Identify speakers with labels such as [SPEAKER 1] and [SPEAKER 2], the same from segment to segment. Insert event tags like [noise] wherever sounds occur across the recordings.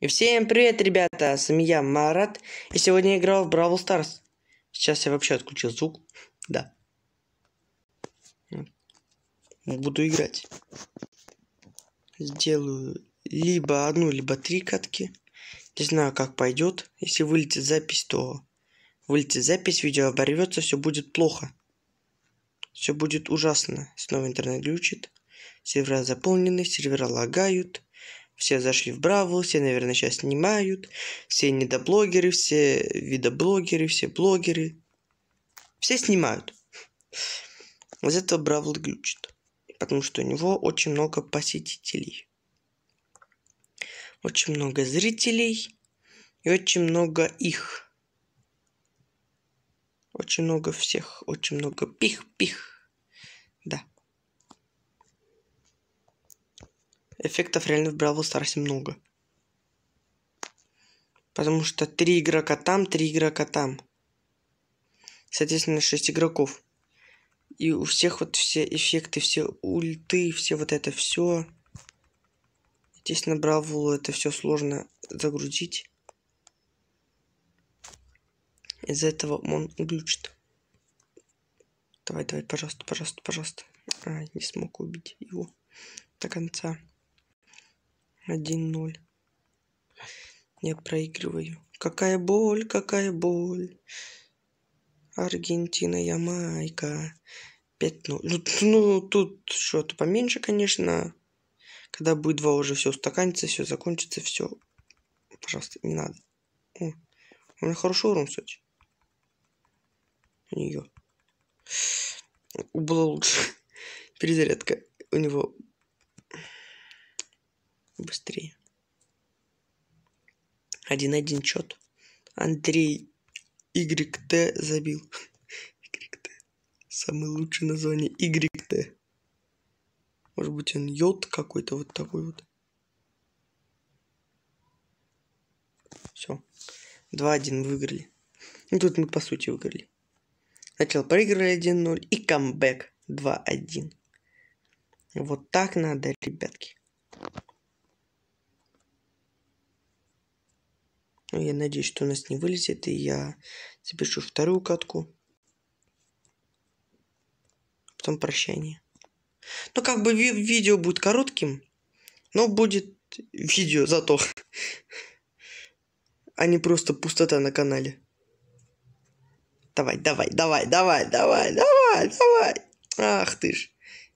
[SPEAKER 1] И всем привет, ребята! С вами я, Марат. И сегодня я играл в Бравл Старс. Сейчас я вообще отключил звук. Да. Буду играть. Сделаю либо одну, либо три катки. Не знаю, как пойдет. Если вылетит запись, то вылетит запись, видео оборвется, все будет плохо. Все будет ужасно. Снова интернет глючит. Сервера заполнены, сервера лагают. Все зашли в Бравл, все, наверное, сейчас снимают. Все недоблогеры, все видоблогеры, все блогеры. Все снимают. Вот этого Бравл глючит. Потому что у него очень много посетителей. Очень много зрителей. И очень много их. Очень много всех. Очень много пих-пих. Да. эффектов реально в Бравл Старсе много. Потому что три игрока там, три игрока там. Соответственно, шесть игроков. И у всех вот все эффекты, все ульты, все вот это все. Естественно, Бравл это все сложно загрузить. Из-за этого он глючит. Давай, давай, пожалуйста, пожалуйста, пожалуйста. А, не смог убить его до конца. 1-0. Я проигрываю. Какая боль, какая боль. Аргентина, Ямайка. 5-0. Ну, ну, тут что-то поменьше, конечно. Когда будет 2 уже все устаканится, все закончится, все. Пожалуйста, не надо. О, у меня хороший урон, кстати. У нее. Было лучше. [laughs] Перезарядка у него быстрее. один один счет. Андрей YT забил. YT. Самый лучший название YT. Может быть, он йод какой-то вот такой вот. Все. 2-1 выиграли. И тут мы, по сути, выиграли. Сначала проиграли 1-0 и камбэк 2-1. Вот так надо, ребятки. Ну, я надеюсь, что у нас не вылезет, и я запишу вторую катку. Потом прощание. Ну, как бы ви видео будет коротким, но будет видео зато. А не просто пустота на канале. Давай, давай, давай, давай, давай, давай, давай. Ах ты ж.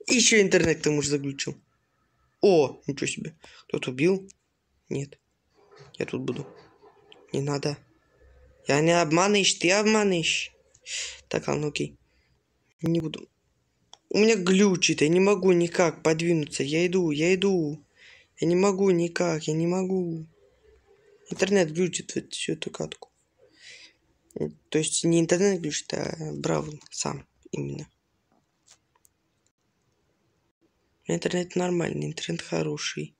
[SPEAKER 1] Еще интернет тому муж заключил. О, ничего себе. Кто-то убил? Нет. Я тут буду. Не надо. Я не обманываешь, ты обманываешь. Так, а ну-ка. Не буду. У меня глючит, я не могу никак подвинуться. Я иду, я иду. Я не могу никак, я не могу. Интернет глючит вот всю эту катку. То есть не интернет глючит, а бравл сам именно. Интернет нормальный, интернет хороший.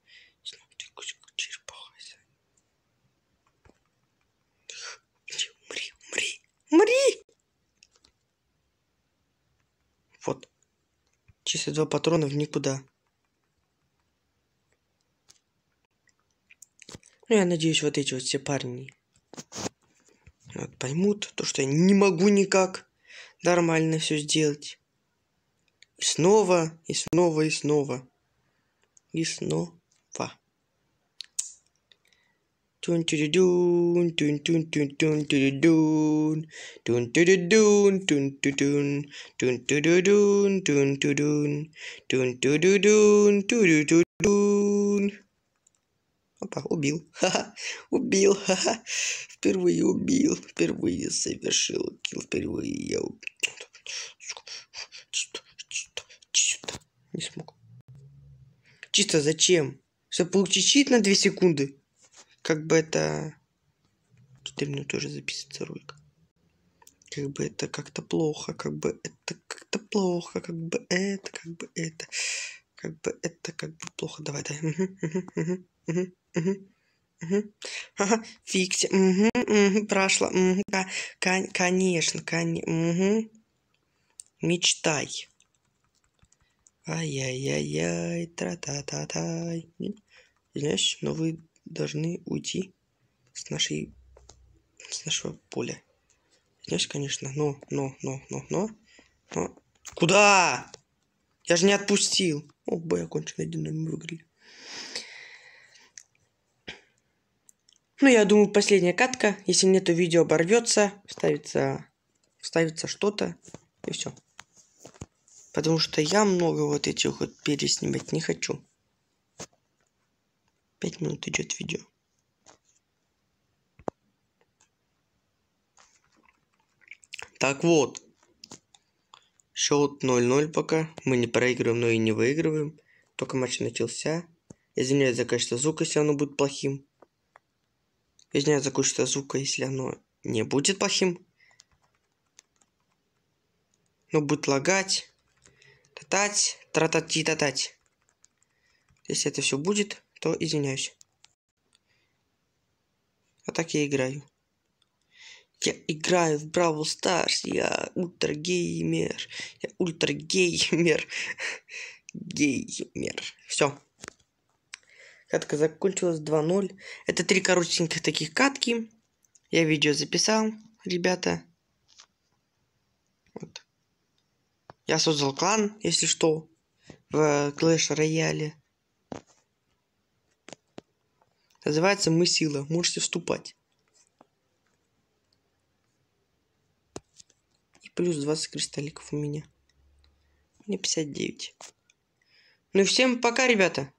[SPEAKER 1] вот чисто два патрона в никуда ну я надеюсь вот эти вот все парни вот, поймут то что я не могу никак нормально все сделать и снова и снова и снова и снова Тун тун тун тун тун тун тун тун тун тун тун тун тун тун тун тун тун тун тун тун Опа, убил. Ха-ха. Убил. Ха-ха. Впервые убил. Впервые совершил килл. Впервые я убил. Не смог. Чисто зачем? Чтобы получить чит на 2 секунды? как бы это... 4 минуты уже записывается ролик. Как бы это как-то плохо, как бы это как-то плохо, как бы это, как бы это, как бы это как бы плохо. Давай, давай. Ага, фикси. Прошла. Конечно, конечно. Мечтай. Ай-яй-яй-яй, тра-та-та-тай. Знаешь, новый должны уйти с нашей с нашего поля. Здесь, конечно, но, но, но, но, но, но. Куда? Я же не отпустил. О, б, оконченный динамик выиграли. Ну, я думаю, последняя катка. Если нету видео, оборвется, вставится, вставится что-то, и все. Потому что я много вот этих вот переснимать не хочу. Пять минут идет видео. Так вот. Счет 0-0 пока. Мы не проигрываем, но и не выигрываем. Только матч начался. Извиняюсь за качество звука, если оно будет плохим. Извиняюсь за качество звука, если оно не будет плохим. Но будет лагать. Татать, тратати, и татать. Если это все будет, что извиняюсь. А так я играю. Я играю в Бравл Старс, я ультрагеймер, я ультрагеймер, [laughs] геймер. Все. Катка закончилась 2-0. Это три коротеньких таких катки. Я видео записал, ребята. Вот. Я создал клан, если что, в Clash Royale. Называется «Мы сила». Можете вступать. И плюс 20 кристалликов у меня. Мне 59. Ну и всем пока, ребята.